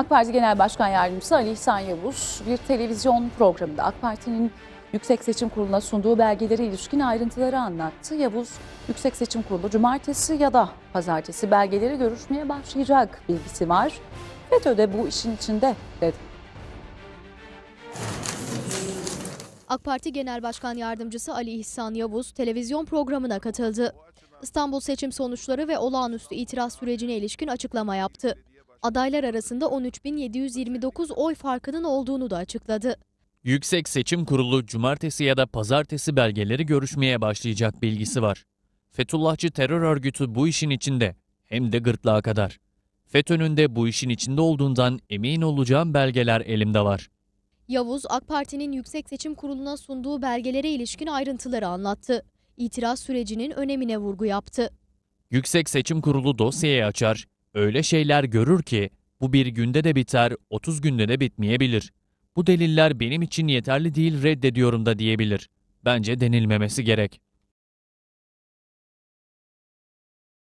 AK Parti Genel Başkan Yardımcısı Ali İhsan Yavuz bir televizyon programında AK Parti'nin Yüksek Seçim Kurulu'na sunduğu belgelere ilişkin ayrıntıları anlattı. Yavuz, Yüksek Seçim Kurulu cumartesi ya da pazartesi belgeleri görüşmeye başlayacak bilgisi var. FETÖ de bu işin içinde dedi. AK Parti Genel Başkan Yardımcısı Ali İhsan Yavuz televizyon programına katıldı. İstanbul seçim sonuçları ve olağanüstü itiraz sürecine ilişkin açıklama yaptı adaylar arasında 13.729 oy farkının olduğunu da açıkladı. Yüksek Seçim Kurulu cumartesi ya da pazartesi belgeleri görüşmeye başlayacak bilgisi var. Fethullahçı terör örgütü bu işin içinde hem de gırtlağa kadar. FETÖ'nün de bu işin içinde olduğundan emin olacağım belgeler elimde var. Yavuz, AK Parti'nin Yüksek Seçim Kurulu'na sunduğu belgelere ilişkin ayrıntıları anlattı. İtiraz sürecinin önemine vurgu yaptı. Yüksek Seçim Kurulu dosyayı açar, Öyle şeyler görür ki bu bir günde de biter, 30 günde de bitmeyebilir. Bu deliller benim için yeterli değil reddediyorum da diyebilir. Bence denilmemesi gerek.